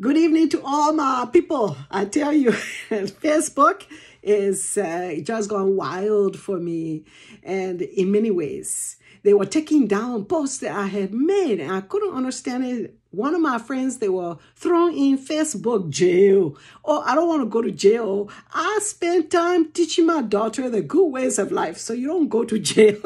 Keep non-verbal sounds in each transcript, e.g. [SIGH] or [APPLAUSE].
Good evening to all my people. I tell you, [LAUGHS] Facebook is uh, just gone wild for me and in many ways. They were taking down posts that I had made and I couldn't understand it. One of my friends, they were thrown in Facebook jail. Oh, I don't want to go to jail. I spend time teaching my daughter the good ways of life so you don't go to [LAUGHS] jail.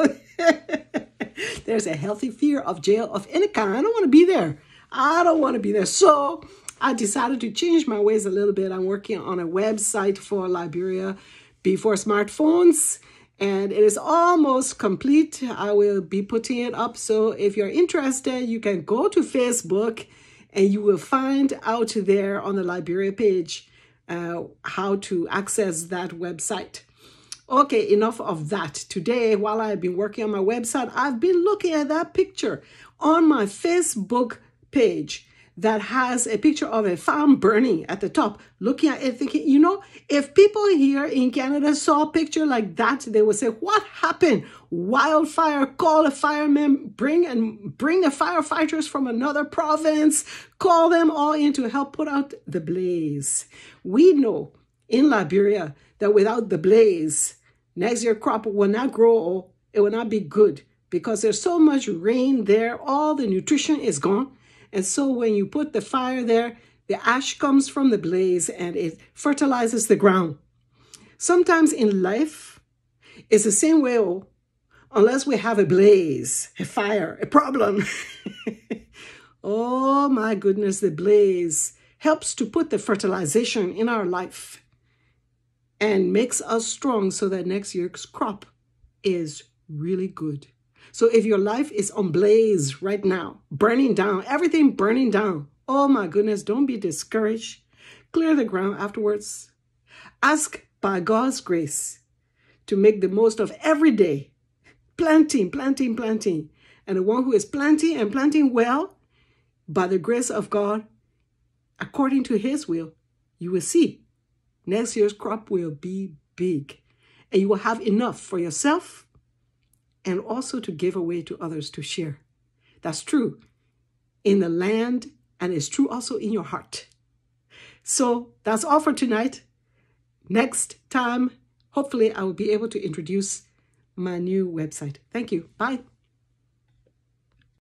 There's a healthy fear of jail of any kind. I don't want to be there. I don't want to be there. So I decided to change my ways a little bit. I'm working on a website for Liberia before smartphones and it is almost complete. I will be putting it up. So if you're interested, you can go to Facebook and you will find out there on the Liberia page uh, how to access that website. Okay, enough of that. Today, while I've been working on my website, I've been looking at that picture on my Facebook page that has a picture of a farm burning at the top, looking at it, thinking, you know, if people here in Canada saw a picture like that, they would say, what happened? Wildfire, call a fireman, bring and bring the firefighters from another province, call them all in to help put out the blaze. We know in Liberia that without the blaze, next year crop will not grow, it will not be good because there's so much rain there, all the nutrition is gone and so when you put the fire there, the ash comes from the blaze and it fertilizes the ground. Sometimes in life, it's the same way, oh, unless we have a blaze, a fire, a problem. [LAUGHS] oh my goodness, the blaze helps to put the fertilization in our life and makes us strong so that next year's crop is really good. So if your life is on blaze right now, burning down, everything burning down, oh my goodness, don't be discouraged. Clear the ground afterwards. Ask by God's grace to make the most of every day. Planting, planting, planting. And the one who is planting and planting well, by the grace of God, according to his will, you will see next year's crop will be big. And you will have enough for yourself and also to give away to others to share. That's true in the land and it's true also in your heart. So that's all for tonight. Next time, hopefully, I will be able to introduce my new website. Thank you. Bye.